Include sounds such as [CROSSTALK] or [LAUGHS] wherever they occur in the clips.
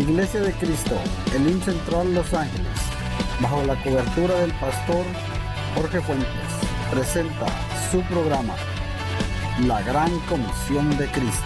Iglesia de Cristo, el Un Central Los Ángeles, bajo la cobertura del pastor Jorge Fuentes, presenta su programa, La Gran Comisión de Cristo.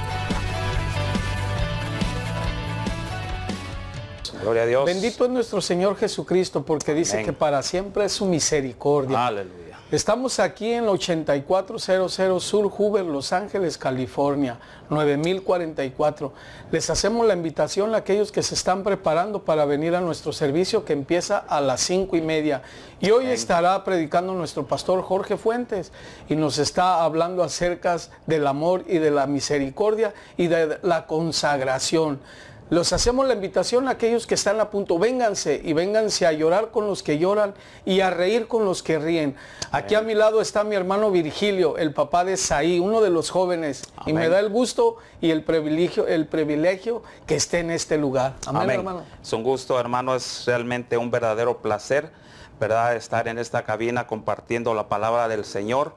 Gloria a Dios. Bendito es nuestro Señor Jesucristo, porque dice que para siempre es su misericordia. Aleluya. Estamos aquí en el 8400 Sur Hoover, Los Ángeles, California, 9044. Les hacemos la invitación a aquellos que se están preparando para venir a nuestro servicio que empieza a las 5 y media. Y hoy estará predicando nuestro pastor Jorge Fuentes y nos está hablando acerca del amor y de la misericordia y de la consagración. Los hacemos la invitación a aquellos que están a punto. Vénganse y vénganse a llorar con los que lloran y a reír con los que ríen. Aquí a mi lado está mi hermano Virgilio, el papá de Saí, uno de los jóvenes. Y me da el gusto y el privilegio, el privilegio que esté en este lugar. Amén, hermano. Es un gusto, hermano. Es realmente un verdadero placer, ¿verdad? Estar en esta cabina compartiendo la palabra del Señor.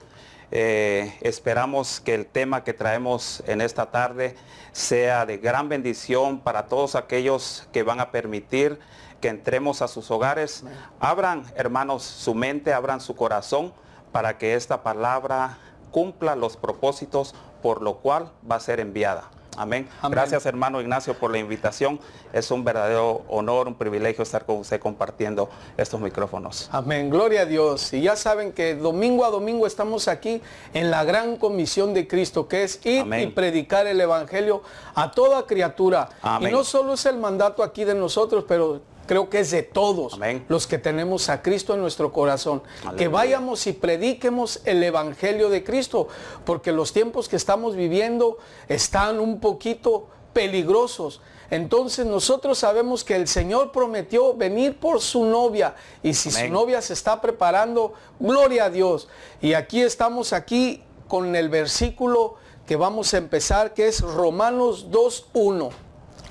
Eh, esperamos que el tema que traemos en esta tarde sea de gran bendición para todos aquellos que van a permitir que entremos a sus hogares. Abran, hermanos, su mente, abran su corazón para que esta palabra cumpla los propósitos por lo cual va a ser enviada. Amén. Gracias hermano Ignacio por la invitación. Es un verdadero honor, un privilegio estar con usted compartiendo estos micrófonos. Amén. Gloria a Dios. Y ya saben que domingo a domingo estamos aquí en la gran comisión de Cristo, que es ir y predicar el Evangelio a toda criatura. Y no solo es el mandato aquí de nosotros, pero creo que es de todos los que tenemos a Cristo en nuestro corazón. Que vayamos y prediquemos el Evangelio de Cristo, porque los tiempos que estamos viviendo están un poquito peligrosos. Entonces nosotros sabemos que el Señor prometió venir por su novia y si su novia se está preparando, gloria a Dios. Y aquí estamos aquí con el versículo que vamos a empezar que es Romanos 2.1.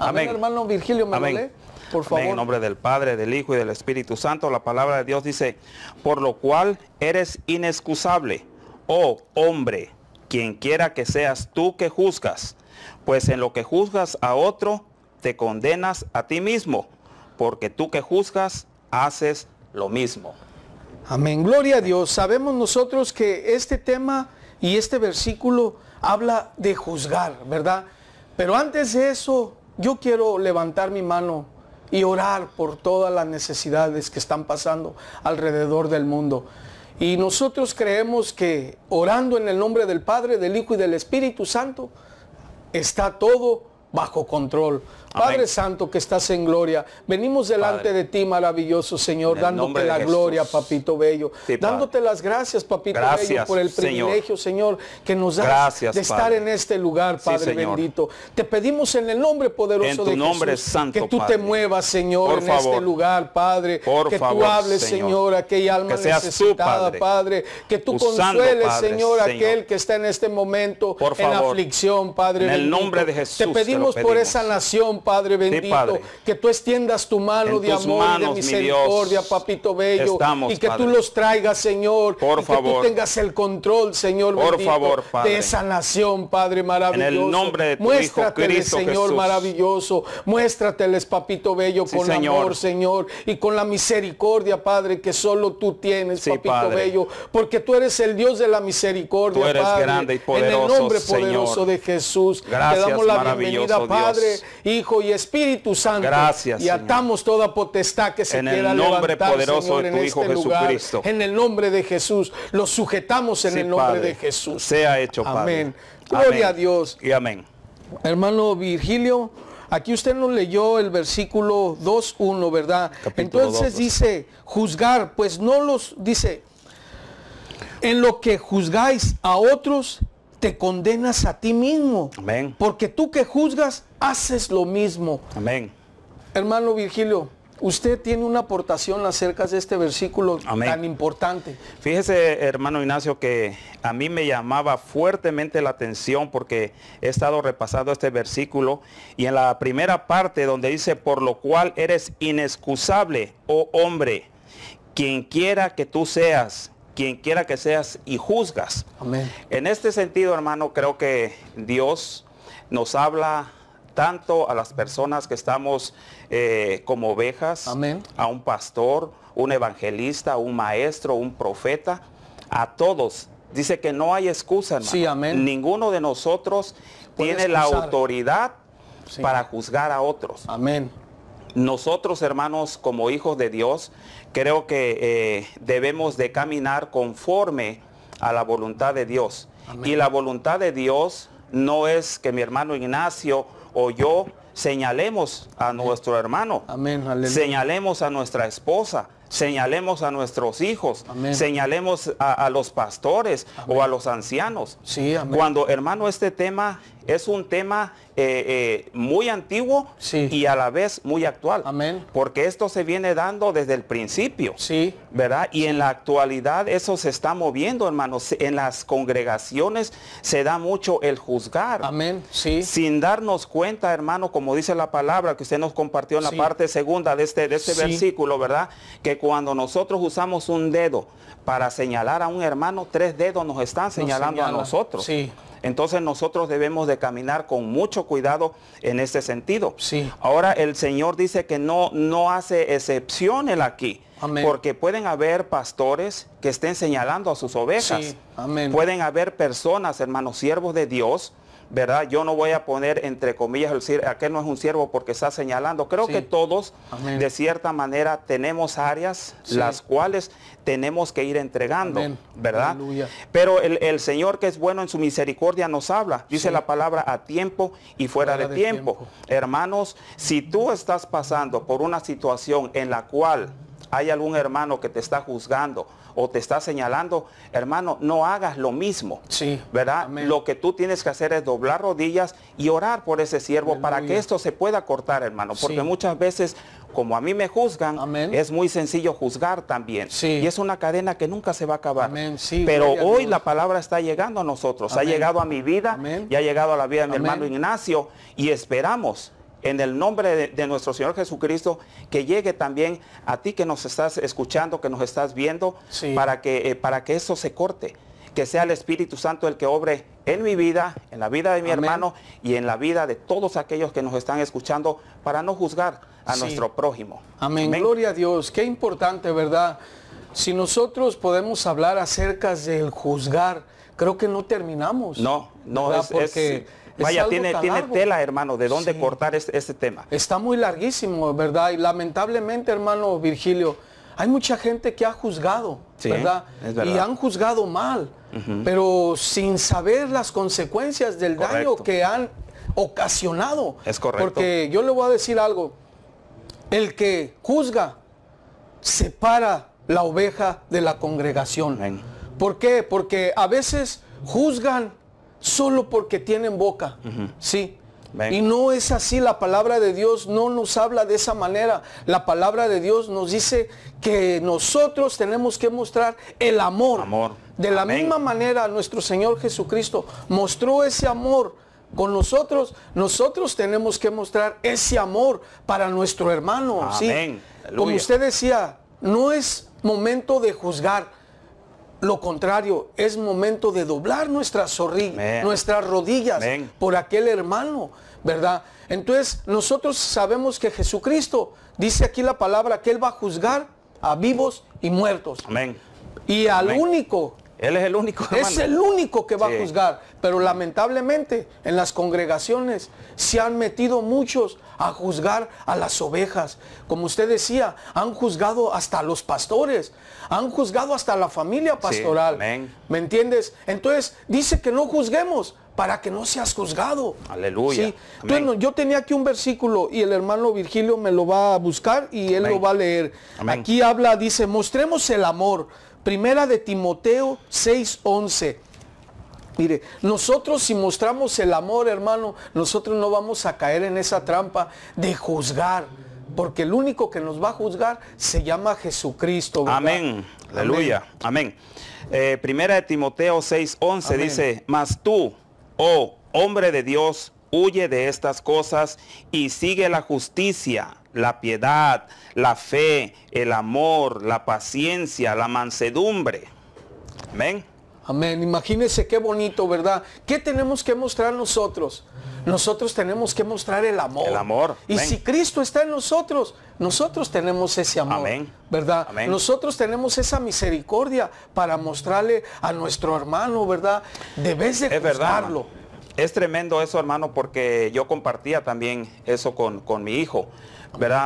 Amén, hermano Virgilio, ¿me Amén favor. En nombre del Padre, del Hijo y del Espíritu Santo, la palabra de Dios dice, por lo cual eres inexcusable, oh hombre, quien quiera que seas tú que juzgas, pues en lo que juzgas a otro, te condenas a ti mismo, porque tú que juzgas, haces lo mismo. Amén, gloria a Dios. Sabemos nosotros que este tema y este versículo habla de juzgar, ¿verdad? Pero antes de eso, yo quiero levantar mi mano y orar por todas las necesidades que están pasando alrededor del mundo. Y nosotros creemos que orando en el nombre del Padre, del Hijo y del Espíritu Santo está todo bajo control. Padre Santo que estás en gloria, venimos delante de ti, maravilloso Señor, dándote la gloria, Papito Bello. dándote las gracias, Papito Bello, por el privilegio, Señor, que nos das de estar en este lugar, Padre bendito. Te pedimos en el nombre poderoso de Jesús que tú te muevas, Señor, en este lugar, Padre. que tú hables, Señor, a aquella alma necesitada, padre. Que tú consueles, señor, aquel que está en este momento en aflicción, Padre. En el nombre de Jesús. Te por esa nación, Padre bendito, que tú extiendas tu mano de amor y de misericordia, papito bello, y que tú los traigas, Señor, por favor. que tú tengas el control, Señor, por favor, de esa nación, Padre maravilloso. En el nombre de Señor maravilloso. Muéstrateles, papito bello, con señor. amor, Señor, y con la misericordia, Padre, que solo tú tienes, papito bello, porque tú eres el Dios de la misericordia, Grande y poderoso, en el nombre poderoso de Jesús, damos la Oh Padre, Hijo y Espíritu Santo. Gracias. Y atamos toda potestad que se en quiera levantar, poderoso de tu en Hijo este Jesucristo. en el nombre de Jesús. Lo sujetamos en el nombre de Jesús. Sea hecho, Amén. Gloria a Dios. Y amén. Hermano Virgilio, Aquí usted nos leyó el versículo 2.1, ¿verdad? Entonces dice, juzgar, pues no los, dice, en lo que juzgáis a otros, te condenas a ti mismo. Amén. Porque tú que juzgas, haces lo mismo. Amén. Hermano Virgilio, usted tiene una aportación acerca de este versículo tan importante. Fíjese, hermano Ignacio, que a mí me llamaba fuertemente la atención porque he estado repasando este versículo y en la primera parte donde dice, por lo cual eres inexcusable, oh hombre, quien quiera que tú seas, quien quiera que seas y juzgas. Amén. En este sentido, hermano, creo que Dios nos habla tanto a las personas que estamos eh, como ovejas, Amén. a un pastor, un evangelista, un maestro, un profeta, a todos. Dice que no hay excusa, hermano. amén. Ninguno de nosotros tiene la autoridad para juzgar a otros. Amén. Nosotros, hermanos, como hijos de Dios, creo que eh, debemos de caminar conforme a la voluntad de Dios. Y la voluntad de Dios no es que mi hermano Ignacio o yo señalemos a nuestro hermano. Señalemos a nuestra esposa. Señalemos a nuestros hijos. Señalemos a, los pastores o a los ancianos. Sí, Cuando, hermano, este tema es un tema eh, eh, muy antiguo y a la vez muy actual. Amén. Porque esto se viene dando desde el principio. Sí. ¿Verdad? Y en la actualidad eso se está moviendo, hermanos. En las congregaciones se da mucho el juzgar. Amén. Sí. Sin darnos cuenta, hermano, como dice la palabra que usted nos compartió en la parte segunda de este, este versículo, ¿verdad? Que cuando nosotros usamos un dedo para señalar a un hermano, tres dedos nos están señalando a nosotros. Sí. Entonces nosotros debemos de caminar con mucho cuidado en este sentido. Ahora el Señor dice que no, no hace el aquí. Porque pueden haber pastores que estén señalando a sus ovejas. Pueden haber personas, hermanos, siervos de Dios, ¿verdad? Yo no voy a poner entre comillas el decir, aquel no es un siervo porque está señalando. Creo que todos, de cierta manera, tenemos áreas las cuales tenemos que ir entregando, ¿verdad? Pero el, Señor que es bueno en su misericordia nos habla, dice la palabra a tiempo y fuera, de, tiempo. Hermanos, si tú estás pasando por una situación en la cual hay algún hermano que te está juzgando, o te está señalando, hermano, no hagas lo mismo. ¿Verdad? Lo que tú tienes que hacer es doblar rodillas y orar por ese siervo para que esto se pueda cortar, hermano. Porque muchas veces, como a mí me juzgan, es muy sencillo juzgar también. Y es una cadena que nunca se va a acabar. Pero hoy la palabra está llegando a nosotros. Ha llegado a mi vida y ha llegado a la vida de mi hermano Ignacio y esperamos en el nombre de, nuestro Señor Jesucristo, que llegue también a ti que nos estás escuchando, que nos estás viendo, para, que, eh, para que eso se corte. Que sea el Espíritu Santo el que obre en mi vida, en la vida de mi hermano y en la vida de todos aquellos que nos están escuchando para no juzgar a nuestro prójimo. Amén. Gloria a Dios. Qué importante, ¿verdad? Si nosotros podemos hablar acerca del juzgar, creo que no terminamos. No, no, es, Porque Vaya, tiene, tela, hermano, de dónde cortar este, tema. Está muy larguísimo, ¿verdad? Y lamentablemente, hermano Virgilio, hay mucha gente que ha juzgado, ¿verdad? Y han juzgado mal, pero sin saber las consecuencias del daño que han ocasionado. Es correcto. Porque yo le voy a decir algo, el que juzga separa la oveja de la congregación. ¿Por qué? Porque a veces juzgan solo porque tienen boca. Sí. Y no es así, la palabra de Dios no nos habla de esa manera. La palabra de Dios nos dice que nosotros tenemos que mostrar el amor. amor. De la misma manera nuestro Señor Jesucristo mostró ese amor con nosotros, nosotros tenemos que mostrar ese amor para nuestro hermano. ¿sí? Como usted decía, no es momento de juzgar lo contrario, es momento de doblar nuestras, nuestras rodillas por aquel hermano, ¿verdad? Entonces, nosotros sabemos que Jesucristo, dice aquí la palabra, que Él va a juzgar a vivos y muertos. Amén. Y al único él es el único. Es el único que va a juzgar. Pero lamentablemente en las congregaciones se han metido muchos a juzgar a las ovejas. Como usted decía, han juzgado hasta los pastores. Han juzgado hasta la familia pastoral. ¿Me entiendes? Entonces dice que no juzguemos para que no seas juzgado. Aleluya. bueno yo tenía aquí un versículo y el hermano Virgilio me lo va a buscar y él lo va a leer. Aquí habla, dice, mostremos el amor Primera de Timoteo 6:11. Mire, nosotros si mostramos el amor, hermano, nosotros no vamos a caer en esa trampa de juzgar. Porque el único que nos va a juzgar se llama Jesucristo. Amén. Aleluya. Amén. Eh, primera de Timoteo 6:11 dice, mas tú, oh hombre de Dios, huye de estas cosas y sigue la justicia la piedad, la fe, el amor, la paciencia, la mansedumbre. Amén. Amén. Imagínense qué bonito, ¿verdad? ¿Qué tenemos que mostrar nosotros? Nosotros tenemos que mostrar el amor. El amor. Y si Cristo está en nosotros, nosotros tenemos ese amor. Amén. ¿Verdad? Amén. Nosotros tenemos esa misericordia para mostrarle a nuestro hermano, ¿verdad? Debes de es es tremendo eso, hermano, porque yo compartía también eso con, con mi hijo.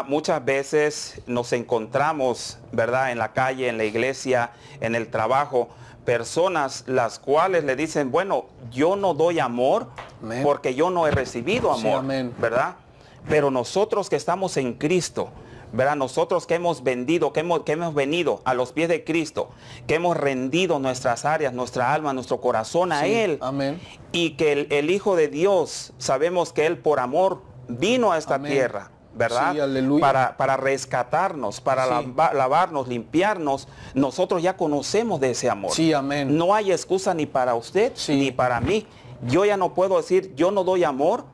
Muchas veces nos encontramos, ¿verdad? En la calle, en la iglesia, en el trabajo, personas las cuales le dicen, bueno, yo no doy amor porque yo no he recibido amor, ¿verdad? Pero nosotros que estamos en Cristo, ¿verdad? Nosotros que hemos vendido, que hemos, venido a los pies de Cristo, que hemos rendido nuestras áreas, nuestra alma, nuestro corazón a Él. Amén. Y que el, Hijo de Dios, sabemos que Él por amor vino a esta tierra ¿verdad? Para, rescatarnos, para lavarnos, limpiarnos. Nosotros ya conocemos de ese amor. Sí, amén. No hay excusa ni para usted ni para mí. Yo ya no puedo decir, yo no doy amor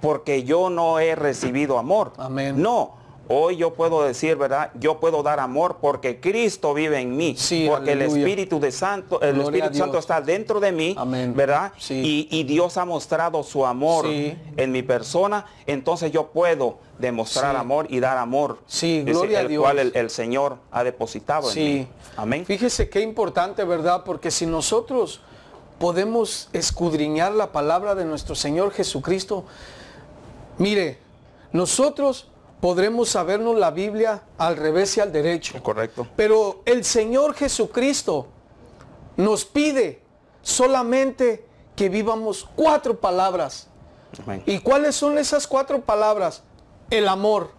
porque yo no he recibido amor. Amén. No Hoy yo puedo decir, ¿verdad? Yo puedo dar amor porque Cristo vive en mí. Sí, porque el Espíritu de Santo, el Espíritu Santo está dentro de mí, Amén. ¿verdad? Sí. Y, Dios ha mostrado su amor en mi persona. Entonces yo puedo demostrar amor y dar amor. Sí, Gloria el a Dios. cual el, el, Señor ha depositado en mí. Amén. Fíjese qué importante, ¿verdad? Porque si nosotros podemos escudriñar la palabra de nuestro Señor Jesucristo, mire, nosotros podremos sabernos la Biblia al revés y al derecho. Correcto. Pero el Señor Jesucristo nos pide solamente que vivamos cuatro palabras. ¿Y cuáles son esas cuatro palabras? El amor.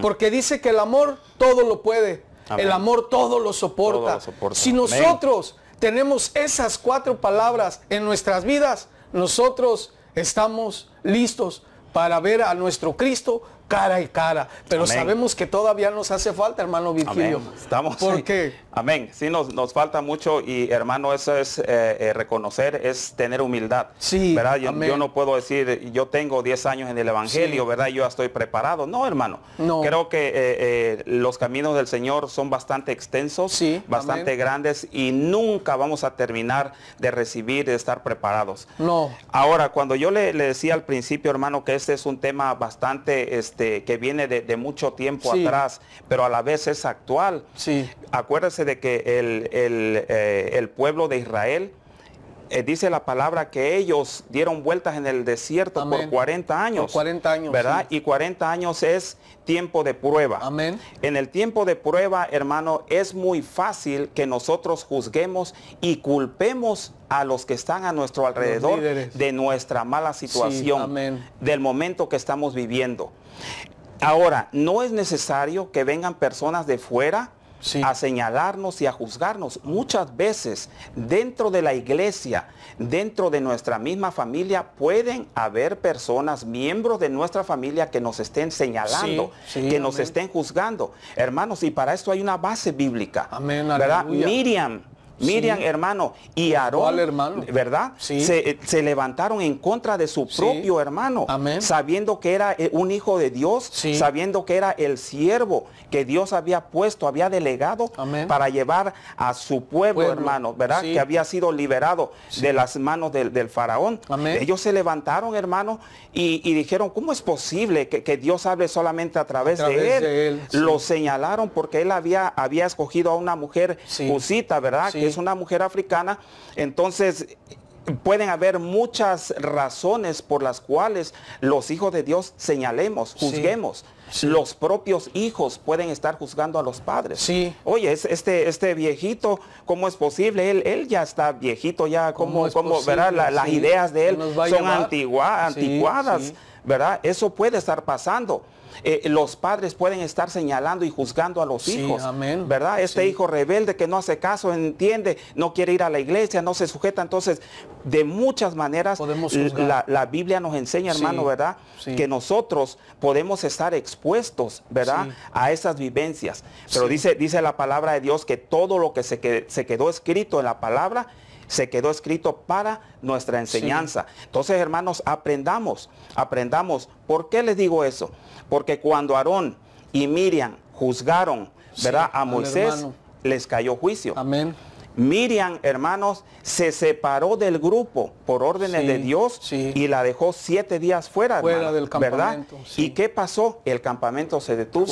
Porque dice que el amor todo lo puede. El amor todo lo soporta. Si nosotros tenemos esas cuatro palabras en nuestras vidas, nosotros estamos listos para ver a nuestro Cristo cara y cara. Pero sabemos que todavía nos hace falta, hermano Virgilio. Estamos porque Amén. Sí, nos, falta mucho y hermano, eso es eh, eh, reconocer, es tener humildad. Sí. ¿verdad? Yo, no puedo decir, yo tengo 10 años en el Evangelio, ¿verdad? Yo estoy preparado. No, hermano. No. Creo que eh, los caminos del Señor son bastante extensos, sí. bastante grandes y nunca vamos a terminar de recibir, de estar preparados. No. Ahora, cuando yo le, le decía al principio, hermano, que este es un tema bastante, este, que viene de, mucho tiempo atrás, pero a la vez es actual. Sí. Acuérdese de que eh, el, pueblo de Israel, eh, dice la palabra que ellos dieron vueltas en el desierto por 40 años. 40 años. ¿Verdad? Y 40 años es tiempo de prueba. Amén. En el tiempo de prueba, hermano, es muy fácil que nosotros juzguemos y culpemos a los que están a nuestro alrededor de nuestra mala situación, del momento que estamos viviendo. Ahora, no es necesario que vengan personas de fuera a señalarnos y a juzgarnos. Muchas veces dentro de la iglesia, dentro de nuestra misma familia, pueden haber personas, miembros de nuestra familia que nos estén señalando, que nos estén juzgando. Hermanos, y para esto hay una base bíblica. Amén, ¿verdad? Miriam Miriam, hermano, y Aarón, hermano? ¿verdad? Eh, se, levantaron en contra de su propio hermano, sabiendo que era eh, un hijo de Dios, sabiendo que era el siervo que Dios había puesto, había delegado para llevar a su pueblo, hermano, ¿verdad? Que había sido liberado de las manos del, faraón. Ellos se levantaron, hermano, y, dijeron, ¿cómo es posible que, Dios hable solamente a través, de él? Lo señalaron porque él había, escogido a una mujer cusita, ¿verdad? es una mujer africana, entonces pueden haber muchas razones por las cuales los hijos de Dios señalemos, juzguemos. Los propios hijos pueden estar juzgando a los padres. Sí. Oye, este, este viejito, ¿cómo es posible? Él, él ya está viejito, ya, como, ¿Cómo, verá las ideas de él son antigua, anticuadas. ¿verdad? Eso puede estar pasando. Eh, los padres pueden estar señalando y juzgando a los hijos, ¿verdad? Este hijo rebelde que no hace caso, entiende, no quiere ir a la iglesia, no se sujeta. Entonces, de muchas maneras, la, Biblia nos enseña, hermano, ¿verdad? Que nosotros podemos estar expuestos, ¿verdad? A esas vivencias. Pero dice, dice la palabra de Dios que todo lo que se quedó escrito en la palabra, se quedó escrito para nuestra enseñanza. Entonces, hermanos, aprendamos, aprendamos. ¿Por qué les digo eso? Porque cuando Aarón y Miriam juzgaron, ¿verdad? A Moisés les cayó juicio. Amén. Miriam, hermanos, se separó del grupo por órdenes de Dios y la dejó siete días fuera, del campamento. ¿Y qué pasó? El campamento se detuvo.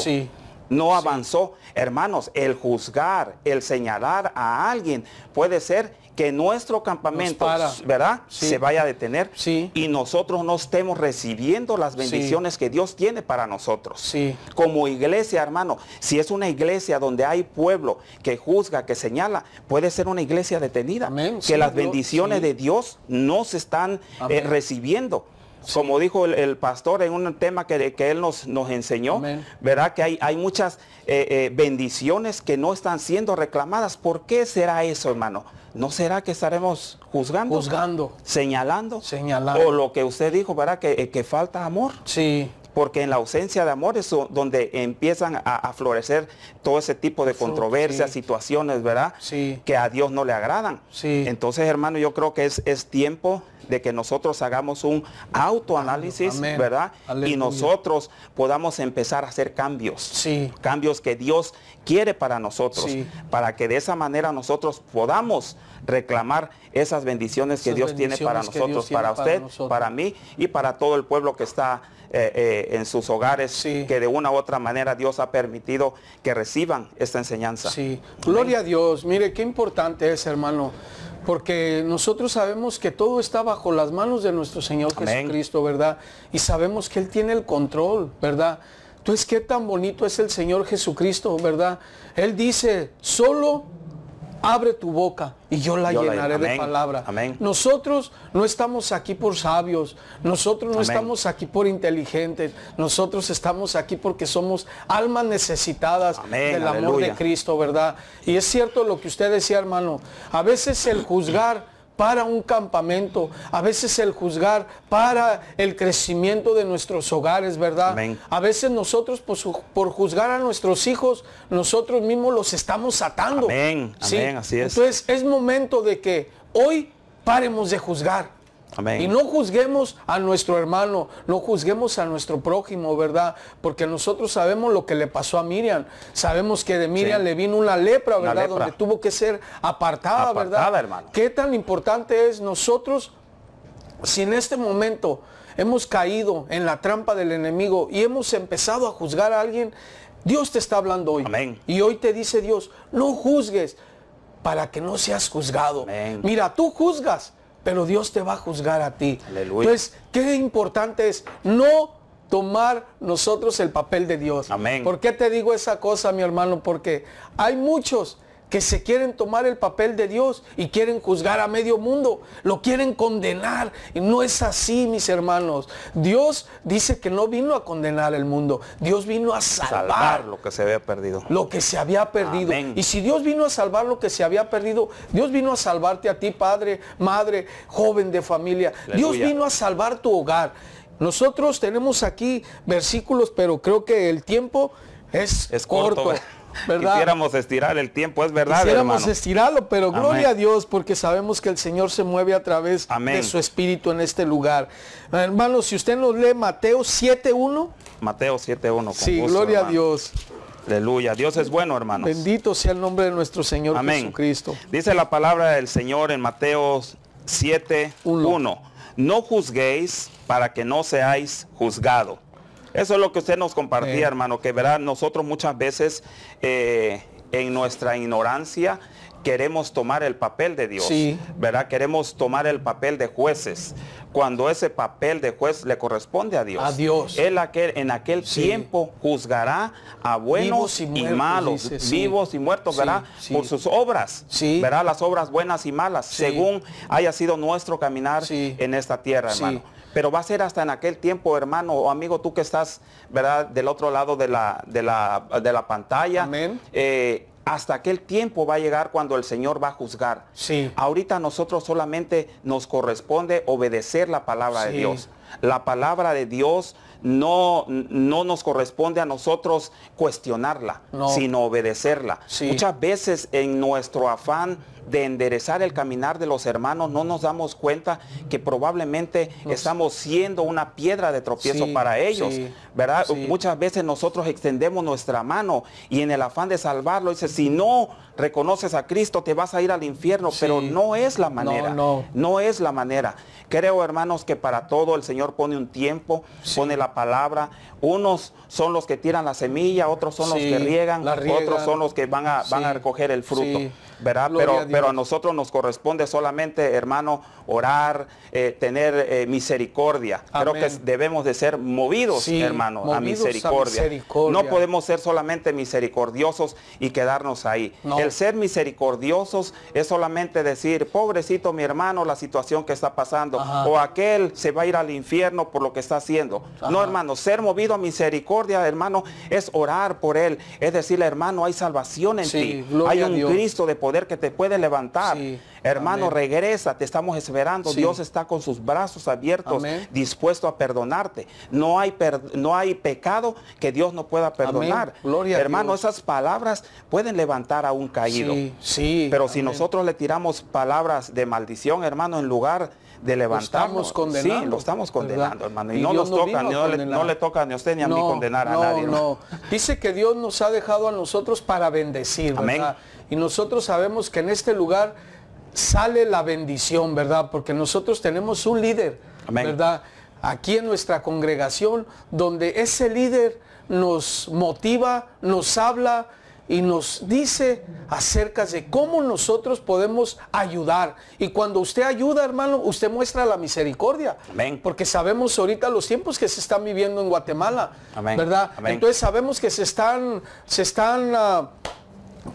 No avanzó. Hermanos, el juzgar, el señalar a alguien puede ser que nuestro campamento, ¿verdad? Se vaya a detener y nosotros no estemos recibiendo las bendiciones que Dios tiene para nosotros. Como iglesia, hermano, si es una iglesia donde hay pueblo que juzga, que señala, puede ser una iglesia detenida, que las bendiciones de Dios no se están eh, recibiendo. Como dijo el, pastor en un tema que, él nos, enseñó, ¿verdad? Que hay, muchas eh, eh, bendiciones que no están siendo reclamadas. ¿Por qué será eso, hermano? ¿No será que estaremos juzgando? Juzgando. Señalando. Señalando. O lo que usted dijo, ¿verdad? Que, eh, falta amor. Sí porque en la ausencia de amor es donde empiezan a, florecer todo ese tipo de controversias, situaciones, ¿verdad? Sí. Que a Dios no le agradan. Sí. Entonces, hermano, yo creo que es tiempo de que nosotros hagamos un autoanálisis, ¿verdad? Y nosotros podamos empezar a hacer cambios. Cambios que Dios quiere para nosotros, para que de esa manera nosotros podamos reclamar esas bendiciones que Dios tiene para nosotros, para, usted, para mí y para todo el pueblo que está eh, eh, en sus hogares, sí. que de una u otra manera Dios ha permitido que reciban esta enseñanza. Sí, gloria a Dios. Mire, qué importante es, hermano, porque nosotros sabemos que todo está bajo las manos de nuestro Señor Jesucristo, ¿verdad? Y sabemos que Él tiene el control, ¿verdad? Entonces, qué tan bonito es el Señor Jesucristo, ¿verdad? Él dice, solo abre tu boca y yo la llenaré de palabra. Amén. Nosotros no estamos aquí por sabios, nosotros no estamos aquí por inteligentes, nosotros estamos aquí porque somos almas necesitadas del amor de Cristo, ¿verdad? Y es cierto lo que usted decía, hermano, a veces el juzgar para un campamento, a veces el juzgar para el crecimiento de nuestros hogares, ¿verdad? A veces nosotros pues, por, juzgar a nuestros hijos, nosotros mismos los estamos atando. Amén, Amén, así es. Entonces es momento de que hoy paremos de juzgar. Y no juzguemos a nuestro hermano, no juzguemos a nuestro prójimo, ¿verdad? Porque nosotros sabemos lo que le pasó a Miriam. Sabemos que de Miriam le vino una lepra, ¿verdad? Donde tuvo que ser apartada, ¿verdad? Hermano. ¿Qué tan importante es nosotros si en este momento hemos caído en la trampa del enemigo y hemos empezado a juzgar a alguien? Dios te está hablando hoy. Y hoy te dice Dios, no juzgues para que no seas juzgado. Mira, tú juzgas pero Dios te va a juzgar a ti. Aleluya. Entonces, qué importante es no tomar nosotros el papel de Dios. Amén. ¿Por qué te digo esa cosa, mi hermano? Porque hay muchos que se quieren tomar el papel de Dios y quieren juzgar a medio mundo, lo quieren condenar. Y no es así, mis hermanos. Dios dice que no vino a condenar el mundo, Dios vino a salvar, lo que se había perdido. Lo que se había perdido. Y si Dios vino a salvar lo que se había perdido, Dios vino a salvarte a ti, padre, madre, joven de familia. Dios vino a salvar tu hogar. Nosotros tenemos aquí versículos, pero creo que el tiempo es, corto. [LAUGHS] Quisiéramos estirar el tiempo, es verdad. Quisiéramos estirarlo, pero gloria a Dios porque sabemos que el Señor se mueve a través de su espíritu en este lugar. Hermanos, si usted nos lee Mateo 7.1. Mateo 7.1. Sí, gloria a Dios. Aleluya. Dios es bueno, hermanos. Bendito sea el nombre de nuestro Señor Amén. Jesucristo. Dice la palabra del Señor en Mateo 7.1. No juzguéis para que no seáis juzgados eso es lo que usted nos compartía, hermano, que verá, nosotros muchas veces eh, en nuestra ignorancia queremos tomar el papel de Dios, ¿verdad? Queremos tomar el papel de jueces, cuando ese papel de juez le corresponde a Dios. A Dios. Él en aquel tiempo juzgará a buenos y, malos, vivos y muertos, ¿verdad? Por sus obras, ¿verdad? Las obras buenas y malas, según haya sido nuestro caminar en esta tierra, hermano pero va a ser hasta en aquel tiempo, hermano o amigo, tú que estás, ¿verdad?, del otro lado de la, de la, pantalla. Eh, hasta aquel tiempo va a llegar cuando el Señor va a juzgar. Sí. Ahorita a nosotros solamente nos corresponde obedecer la palabra de Dios. La palabra de Dios no, no nos corresponde a nosotros cuestionarla, sino obedecerla. Muchas veces en nuestro afán de enderezar el caminar de los hermanos, no nos damos cuenta que probablemente estamos siendo una piedra de tropiezo para ellos, ¿verdad? Muchas veces nosotros extendemos nuestra mano y en el afán de salvarlo dice, si no reconoces a Cristo te vas a ir al infierno, pero no es la manera, no, no es la manera. Creo, hermanos, que para todo el Señor pone un tiempo, pone la palabra. Unos son los que tiran la semilla, otros son los que riegan, riegan, otros son los que van a, van a recoger el fruto pero, a pero a nosotros nos corresponde solamente, hermano, orar, eh, tener eh, misericordia. Creo que debemos de ser movidos, hermano, a, misericordia. No podemos ser solamente misericordiosos y quedarnos ahí. El ser misericordiosos es solamente decir, pobrecito mi hermano, la situación que está pasando, o aquel se va a ir al infierno por lo que está haciendo. No, hermano, ser movido a misericordia, hermano, es orar por él, es decirle, hermano, hay salvación en ti, hay un Cristo de poder que te puede levantar. Hermano, regresa, te estamos esperando. Dios está con sus brazos abiertos, dispuesto a perdonarte. No hay, no hay pecado que Dios no pueda perdonar. gloria Hermano, esas palabras pueden levantar a un caído. Sí, Pero si nosotros le tiramos palabras de maldición, hermano, en lugar de levantarnos. Sí, lo estamos condenando, hermano. Y, no nos toca, no le, toca ni a usted ni a mí condenar a nadie. No, Dice que Dios nos ha dejado a nosotros para bendecir, Amén y nosotros sabemos que en este lugar sale la bendición, ¿verdad? Porque nosotros tenemos un líder, ¿verdad? Aquí en nuestra congregación, donde ese líder nos motiva, nos habla, y nos dice acerca de cómo nosotros podemos ayudar. Y cuando usted ayuda, hermano, usted muestra la misericordia. Porque sabemos ahorita los tiempos que se están viviendo en Guatemala, ¿verdad? Entonces sabemos que se están, se están ah,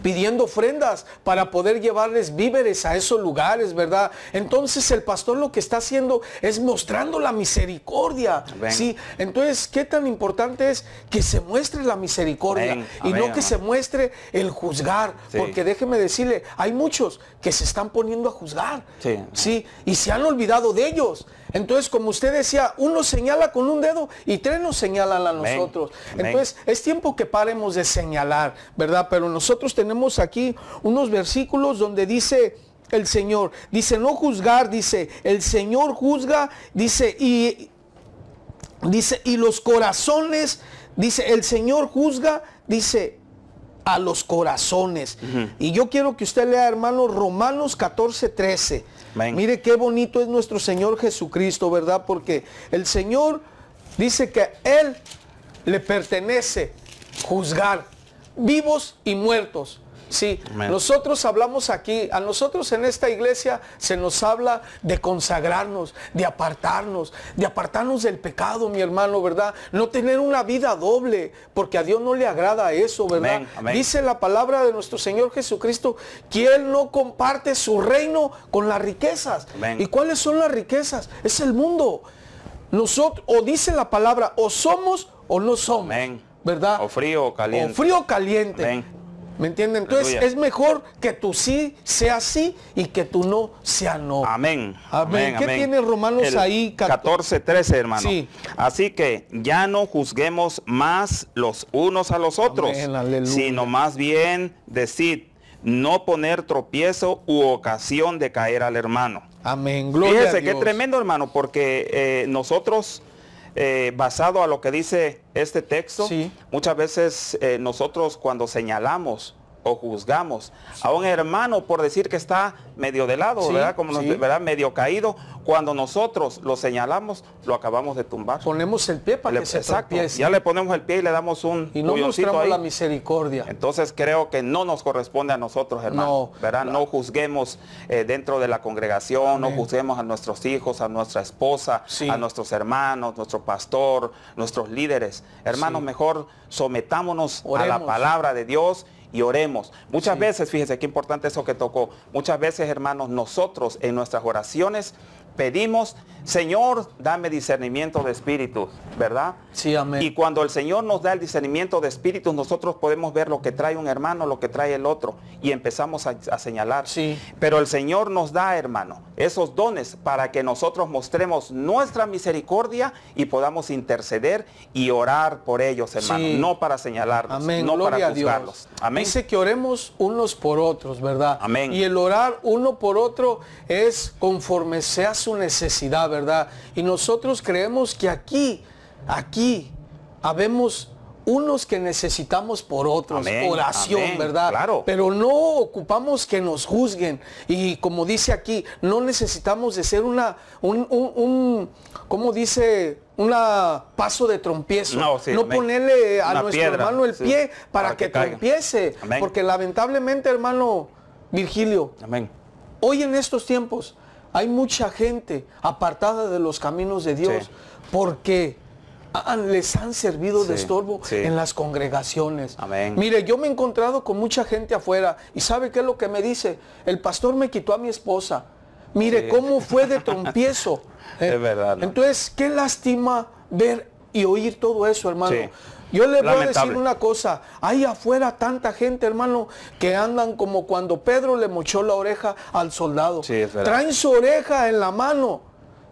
pidiendo ofrendas para poder llevarles víveres a esos lugares, ¿verdad? Entonces el pastor lo que está haciendo es mostrando la misericordia, ¿sí? Entonces, ¿qué tan importante es que se muestre la misericordia y no que se muestre el juzgar? Porque déjeme decirle, hay muchos que se están poniendo a juzgar, sí. Y se han olvidado de ellos. Entonces, como usted decía, uno señala con un dedo y tres nos señalan a nosotros. Entonces, es tiempo que paremos de señalar, ¿verdad? Pero nosotros tenemos aquí unos versículos donde dice el Señor, dice no juzgar, dice el Señor juzga, dice y dice y los corazones, dice el Señor juzga, dice a los corazones. Y yo quiero que usted lea, hermano, Romanos 14, 13. Mire qué bonito es nuestro Señor Jesucristo, ¿verdad? Porque el Señor dice que Él le pertenece juzgar vivos y muertos. Sí, nosotros hablamos aquí, a nosotros en esta iglesia se nos habla de consagrarnos, de apartarnos, de apartarnos del pecado, mi hermano, ¿verdad? No tener una vida doble, porque a Dios no le agrada eso, ¿verdad? Dice la palabra de nuestro Señor Jesucristo, Él no comparte su reino con las riquezas. ¿Y cuáles son las riquezas? Es el mundo. Nosotros, o dice la palabra, o somos o no somos. ¿verdad? O frío o caliente. O frío caliente. ¿Me entienden? Entonces es mejor que tu sí sea sí y que tu no sea no. Amén. Amén. ¿Qué tiene Romanos ahí? 14, 13, hermano. Sí. Así que ya no juzguemos más los unos a los otros, sino más bien decir no poner tropiezo u ocasión de caer al hermano. Amén. Gloria qué tremendo, hermano, porque eh, nosotros eh, basado a lo que dice este texto, muchas veces eh, nosotros cuando señalamos o juzgamos a un hermano por decir que está medio de lado, ¿verdad? Como ¿verdad? medio caído, cuando nosotros lo señalamos, lo acabamos de tumbar. Ponemos el pie para que se exacto, Ya le ponemos el pie y le damos un Y no mostramos la misericordia. Entonces creo que no nos corresponde a nosotros, hermano. No, ¿verdad? no juzguemos eh, dentro de la congregación, no juzguemos a nuestros hijos, a nuestra esposa, a nuestros hermanos, nuestro pastor, nuestros líderes. Hermanos, mejor sometámonos a la palabra de Dios y oremos. Muchas veces, fíjese qué importante eso que tocó, muchas veces, hermanos, nosotros en nuestras oraciones pedimos, Señor, dame discernimiento de espíritu, ¿verdad? Sí, amén. Y cuando el Señor nos da el discernimiento de espíritus, nosotros podemos ver lo que trae un hermano, lo que trae el otro, y empezamos a, señalar. Sí. Pero el Señor nos da, hermano, esos dones para que nosotros mostremos nuestra misericordia y podamos interceder y orar por ellos, hermano, no para señalarlos, no para juzgarlos. Amén. Dice que oremos unos por otros, ¿verdad? Amén. Y el orar uno por otro es conforme sea su necesidad, ¿verdad? Y nosotros creemos que aquí, aquí, habemos unos que necesitamos por otros, oración, ¿verdad? Claro. Pero no ocupamos que nos juzguen. Y como dice aquí, no necesitamos de ser una, un, un, ¿cómo dice? Una paso de trompiezo. No, ponerle a nuestro hermano el pie para, que, que Porque lamentablemente, hermano Virgilio, hoy en estos tiempos, hay mucha gente apartada de los caminos de Dios porque les han servido de estorbo en las congregaciones. Mire, yo me he encontrado con mucha gente afuera y ¿sabe qué es lo que me dice? El pastor me quitó a mi esposa. Mire cómo fue de [LAUGHS] trompiezo. es verdad. Entonces, qué lástima ver y oír todo eso, hermano. Yo le voy a decir una cosa, hay afuera tanta gente, hermano, que andan como cuando Pedro le mochó la oreja al soldado. Traen su oreja en la mano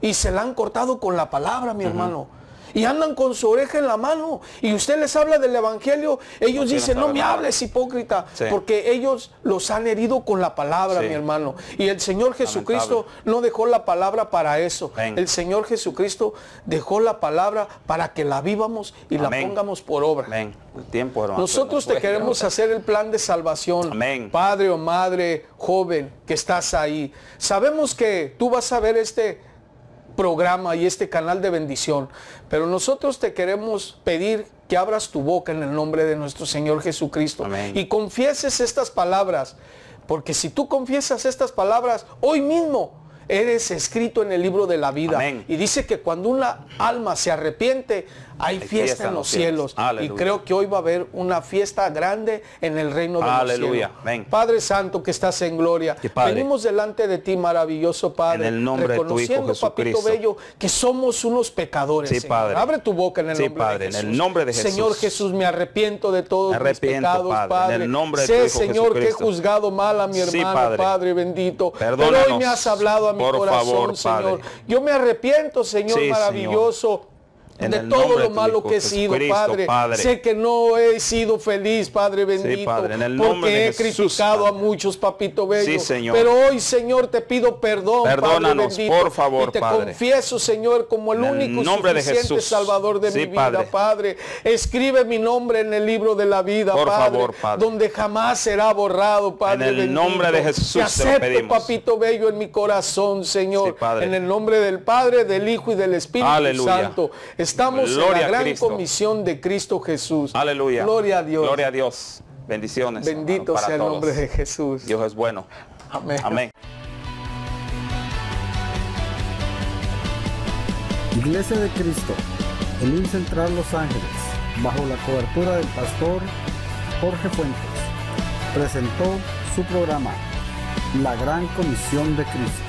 y se la han cortado con la palabra, mi hermano y andan con su oreja en la mano y usted les habla del evangelio, ellos dicen, no me hables hipócrita, porque ellos los han herido con la palabra, mi hermano. Y el Señor Jesucristo no dejó la palabra para eso. El Señor Jesucristo dejó la palabra para que la vivamos y la pongamos por obra. Nosotros te queremos hacer el plan de salvación. Padre o madre, joven que estás ahí. Sabemos que tú vas a ver este programa y este canal de bendición, pero nosotros te queremos pedir que abras tu boca en el nombre de nuestro Señor Jesucristo y confieses estas palabras, porque si tú confiesas estas palabras hoy mismo, eres escrito en el libro de la vida. Y dice que cuando una alma se arrepiente, hay, fiesta, en los cielos. Y creo que hoy va a haber una fiesta grande en el reino de Aleluya. Padre Santo que estás en gloria, venimos delante de ti, maravilloso Padre, en el nombre reconociendo, de tu hijo Papito Bello, que somos unos pecadores. Sí, Padre. Abre tu boca en el, nombre de Jesús. en el nombre de Jesús. Señor Jesús, me arrepiento de todos mis pecados, Padre. el nombre de sé, Señor, que he juzgado mal a mi hermano, padre. bendito. Pero hoy me has hablado a mi corazón, favor, Señor. Yo me arrepiento, Señor maravilloso de todo lo malo que he sido, padre. Sé que no he sido feliz, Padre bendito, porque he criticado a muchos, papito bello. Pero hoy, Señor, te pido perdón, padre bendito, por favor, y te confieso, Señor, como el, único suficiente Salvador de mi vida, padre. Escribe mi nombre en el libro de la vida, Padre, donde jamás será borrado, Padre. En el nombre de Jesús te acepto, papito bello, en mi corazón, Señor. En el nombre del Padre, del Hijo y del Espíritu Santo. Estamos en la gran comisión de Cristo Jesús. Aleluya. Gloria a Dios. Gloria a Dios. Bendiciones. Bendito sea el nombre de Jesús. Dios es bueno. Amén. Iglesia de Cristo, en Central Los Ángeles, bajo la cobertura del pastor Jorge Fuentes, presentó su programa, La Gran Comisión de Cristo